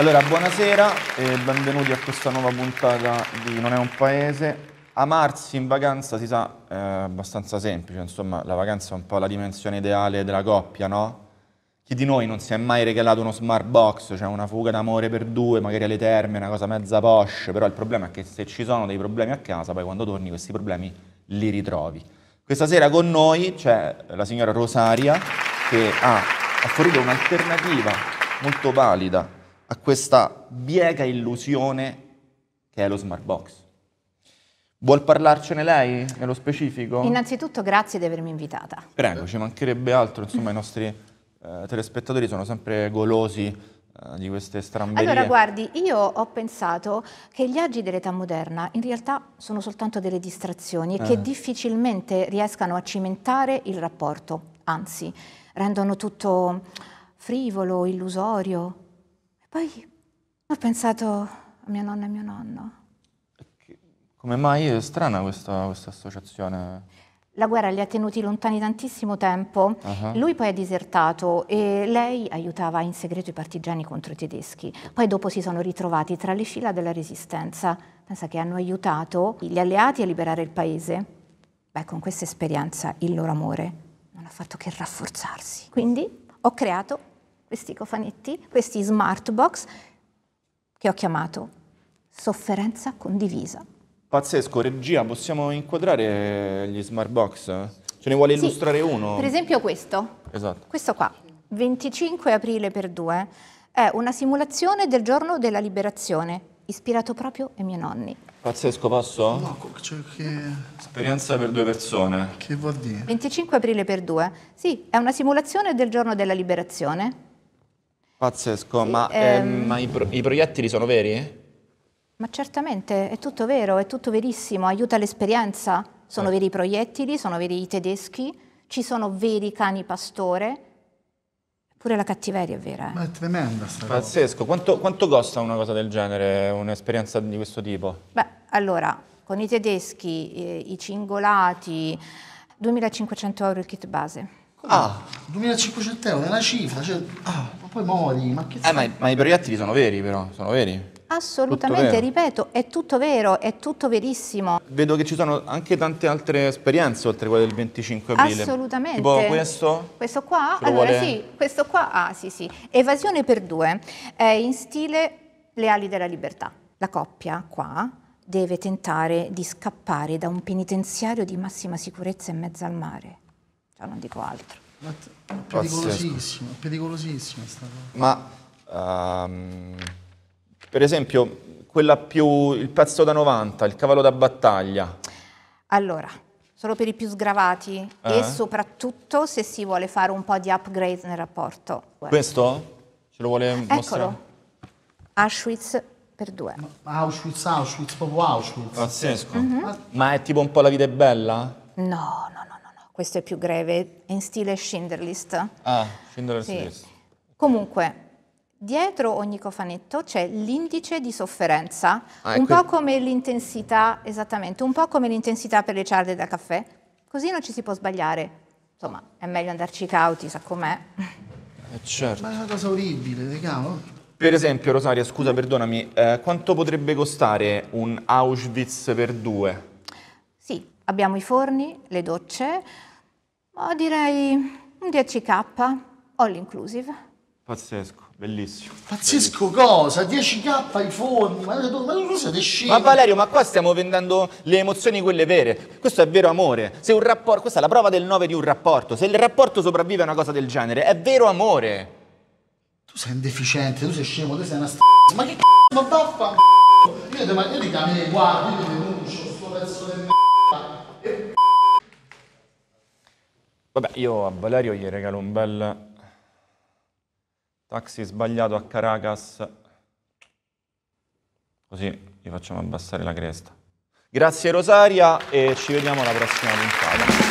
Allora, buonasera e benvenuti a questa nuova puntata di Non è un paese. Amarsi in vacanza si sa, è abbastanza semplice, insomma, la vacanza è un po' la dimensione ideale della coppia, no? Chi di noi non si è mai regalato uno smart box, cioè una fuga d'amore per due, magari alle terme, una cosa mezza posh, però il problema è che se ci sono dei problemi a casa, poi quando torni questi problemi li ritrovi. Questa sera con noi c'è la signora Rosaria che ha, fornito un'alternativa molto valida a questa biega illusione che è lo smart box. Vuol parlarcene lei nello specifico? Innanzitutto grazie di avermi invitata. Prego, ci mancherebbe altro, insomma i nostri eh, telespettatori sono sempre golosi eh, di queste stramberie? Allora, guardi, io ho pensato che gli agi dell'età moderna in realtà sono soltanto delle distrazioni e eh. che difficilmente riescano a cimentare il rapporto, anzi, rendono tutto frivolo, illusorio, poi ho pensato a mia nonna e mio nonno. Come mai è strana questa, questa associazione? La guerra li ha tenuti lontani tantissimo tempo, uh-huh. lui poi ha disertato e lei aiutava in segreto i partigiani contro i tedeschi. Poi dopo si sono ritrovati tra le fila della resistenza, pensa che hanno aiutato gli alleati a liberare il paese. Beh, con questa esperienza il loro amore non ha fatto che rafforzarsi. Quindi ho creato questi cofanetti, questi smart box che ho chiamato sofferenza condivisa. Pazzesco, regia, possiamo inquadrare eh, gli smart box? Ce ne vuole illustrare sì, uno? Per esempio questo. Esatto. Questo qua, 25 aprile per due, è una simulazione del giorno della liberazione, ispirato proprio ai miei nonni. Pazzesco, passo? No, cioè che... Esperienza per due persone. Che vuol dire? 25 aprile per due. Sì, è una simulazione del giorno della liberazione Pazzesco, sì, ma, ehm, ehm... ma i, pro i proiettili sono veri? Ma certamente, è tutto vero, è tutto verissimo, aiuta l'esperienza. Sono eh. veri i proiettili, sono veri i tedeschi, ci sono veri cani pastore. Pure la cattiveria è vera. Eh. Ma è tremenda sta Pazzesco. Quanto, quanto, costa una cosa del genere, un'esperienza di questo tipo? Beh, allora, con i tedeschi, eh, i cingolati, 2500 euro il kit base. Come? Ah. 2500 euro, è una cifra, cioè, ah, ma poi muori, ma che... Eh, ma, ma, i proiettili sono veri però, sono veri. Assolutamente, ripeto, è tutto vero, è tutto verissimo. Vedo che ci sono anche tante altre esperienze oltre quelle del 25 aprile. Assolutamente. Tipo questo? Questo qua? Allora vuole... sì, questo qua, ah sì sì. Evasione per due, è in stile Le ali della libertà. La coppia qua deve tentare di scappare da un penitenziario di massima sicurezza in mezzo al mare cioè, non dico altro. Ma è pericolosissimo, è pericolosissimo Ma um, per esempio quella più, il pezzo da 90, il cavallo da battaglia. Allora, solo per i più sgravati eh. e soprattutto se si vuole fare un po' di upgrade nel rapporto. Questo? Ce lo vuole Eccolo. mostrare? Auschwitz per due. Ma Auschwitz, Auschwitz, proprio Auschwitz. Pazzesco. Mm -hmm. Ma è tipo un po' la vita è bella? No, no, no, questo è più greve, è in stile Schindlerlist. Ah, Schindlerlist. Sì. List. Comunque, dietro ogni cofanetto c'è l'indice di sofferenza, ah, un ecco. po' come l'intensità, esattamente, un po' come l'intensità per le ciarde da caffè, così non ci si può sbagliare. Insomma, è meglio andarci cauti, sa com'è. Eh certo. Ma è una cosa orribile, regalo. Per esempio, Rosaria, scusa, perdonami, eh, quanto potrebbe costare un Auschwitz per due? abbiamo i forni, le docce, ma direi un 10k, all inclusive. Pazzesco. Bellissimo. Pazzesco cosa, 10k i forni? ma, ma cosa ti scende? Ma Valerio, ma qua stiamo vendendo le emozioni quelle vere. Questo è vero amore. Se un rapporto, questa è la prova del 9 di un rapporto. Se il rapporto sopravvive a una cosa del genere, è vero amore. Tu sei un deficiente, tu sei scemo, tu sei una st... Ma che c***o, ma vaffa... Io ti, io ti chiamerei io ti Vabbè, io a Valerio gli regalo un bel taxi sbagliato a Caracas. Così gli facciamo abbassare la cresta. Grazie Rosaria e ci vediamo alla prossima puntata.